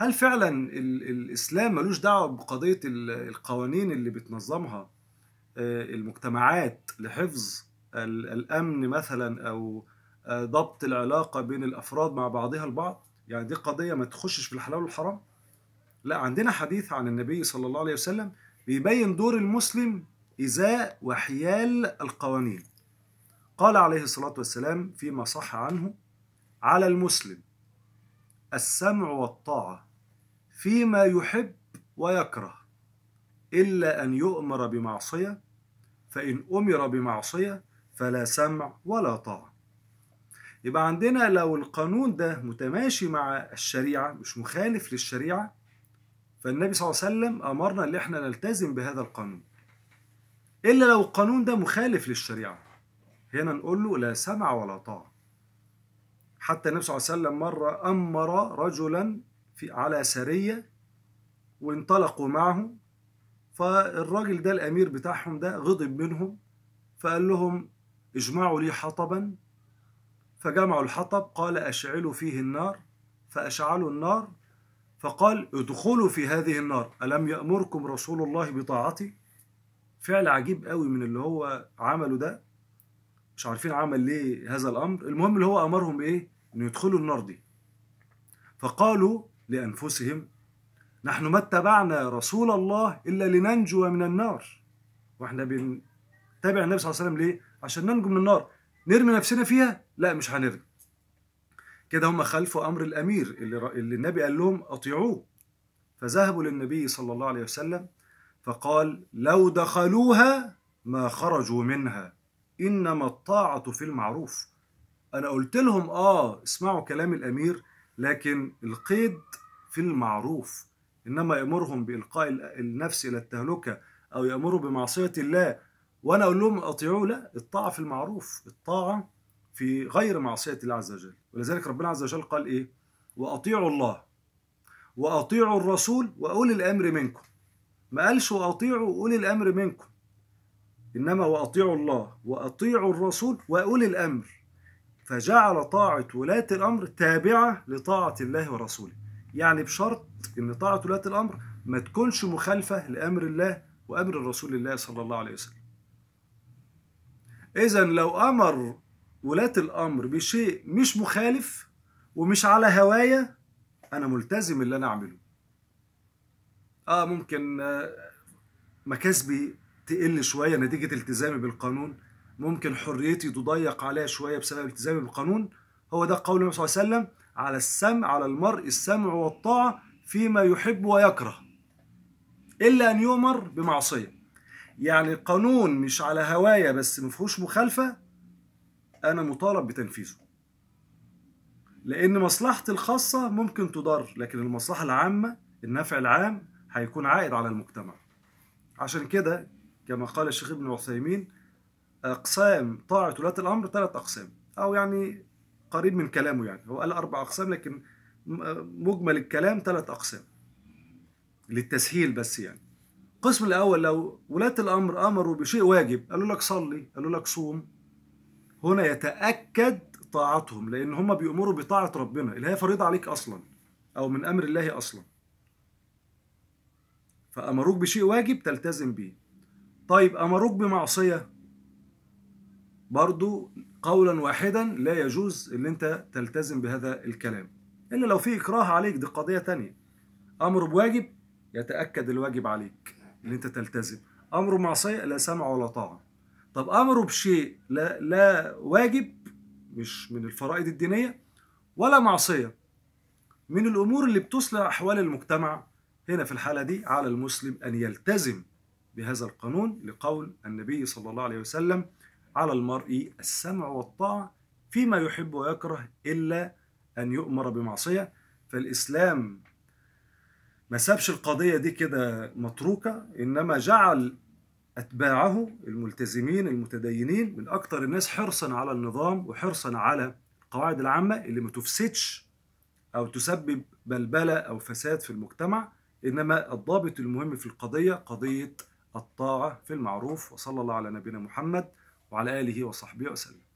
هل فعلا الاسلام ملوش دعوه بقضيه القوانين اللي بتنظمها آه، المجتمعات لحفظ الامن مثلا او آه، ضبط العلاقه بين الافراد مع بعضها البعض يعني دي قضيه ما تخشش في الحلال والحرام لا عندنا حديث عن النبي صلى الله عليه وسلم بيبين دور المسلم ازاء وحيال القوانين قال عليه الصلاه والسلام فيما صح عنه على المسلم السمع والطاعه فيما يحب ويكره إلا أن يؤمر بمعصية فإن أمر بمعصية فلا سمع ولا طاعة يبقى عندنا لو القانون ده متماشي مع الشريعة مش مخالف للشريعة فالنبي صلى الله عليه وسلم أمرنا إن إحنا نلتزم بهذا القانون إلا لو القانون ده مخالف للشريعة هنا نقول له لا سمع ولا طاعة حتى النبي صلى الله عليه وسلم مرة أمر رجلا في على سرية وانطلقوا معه فالراجل ده الأمير بتاعهم ده غضب منهم فقال لهم اجمعوا لي حطبا فجمعوا الحطب قال أشعلوا فيه النار فأشعلوا النار فقال ادخلوا في هذه النار ألم يأمركم رسول الله بطاعتي فعل عجيب قوي من اللي هو عمله ده مش عارفين عمل ليه هذا الأمر المهم اللي هو أمرهم إيه إن يدخلوا النار دي فقالوا لأنفسهم نحن ما اتبعنا رسول الله إلا لننجو من النار واحنا بنتابع النبي صلى الله عليه وسلم ليه؟ عشان ننجو من النار نرمي نفسنا فيها؟ لا مش هنرمي كده هم خلفوا أمر الأمير اللي, اللي النبي قال لهم أطيعوه فذهبوا للنبي صلى الله عليه وسلم فقال لو دخلوها ما خرجوا منها إنما الطاعة في المعروف أنا قلت لهم آه اسمعوا كلام الأمير لكن القيد في المعروف إنما يأمرهم بإلقاء النفس إلى التهلكة أو يأمروا بمعصية الله وأنا أقول لهم أطيعوه لا الطاعة في المعروف الطاعة في غير معصية الله عز وجل ولذلك ربنا عز وجل قال إيه وأطيعوا الله وأطيعوا الرسول وأولي الأمر منكم ما قالش وأطيعوا أولي الأمر منكم إنما وأطيعوا الله وأطيعوا الرسول وأولي الأمر فجعل طاعة ولاة الأمر تابعة لطاعة الله ورسوله يعني بشرط أن طاعة ولاة الأمر ما تكونش مخالفة لأمر الله وأمر رسول الله صلى الله عليه وسلم إذا لو أمر ولاة الأمر بشيء مش مخالف ومش على هوايا أنا ملتزم اللي أنا أعمله آه ممكن آه، مكاسبي تقل شوية نتيجة التزامي بالقانون ممكن حريتي تضيق عليها شويه بسبب التزامي بالقانون هو ده قول النبي صلى الله عليه وسلم على السمع على المرء السمع والطاعه فيما يحب ويكره الا ان يؤمر بمعصيه يعني قانون مش على هوايا بس ما فيهوش مخالفه انا مطالب بتنفيذه لان مصلحتي الخاصه ممكن تضر لكن المصلحه العامه النفع العام هيكون عائد على المجتمع عشان كده كما قال الشيخ ابن عثيمين اقسام طاعه ولاه الامر ثلاث اقسام او يعني قريب من كلامه يعني هو قال اربع اقسام لكن مجمل الكلام ثلاث اقسام للتسهيل بس يعني القسم الاول لو ولاه الامر امروا بشيء واجب قالوا لك صلي قالوا لك صوم هنا يتاكد طاعتهم لان هم بيامروا بطاعه ربنا اللي هي فريضه عليك اصلا او من امر الله اصلا فامروك بشيء واجب تلتزم به طيب امروك بمعصيه برضو قولا واحدا لا يجوز ان انت تلتزم بهذا الكلام الا لو في اكراه عليك دي قضيه تانية امر بواجب يتاكد الواجب عليك ان انت تلتزم امر معصيه لا سمع ولا طاعه طب امره بشيء لا, لا واجب مش من الفرائض الدينيه ولا معصيه من الامور اللي بتصلح احوال المجتمع هنا في الحاله دي على المسلم ان يلتزم بهذا القانون لقول النبي صلى الله عليه وسلم على المرء السمع والطاعة فيما يحب ويكره إلا أن يؤمر بمعصية فالإسلام ما سابش القضية دي كده متروكة إنما جعل أتباعه الملتزمين المتدينين من أكثر الناس حرصا على النظام وحرصا على القواعد العامة اللي ما تفسدش أو تسبب بلبلة أو فساد في المجتمع إنما الضابط المهم في القضية قضية الطاعة في المعروف وصلى الله على نبينا محمد وعلى آله وصحبه وسلم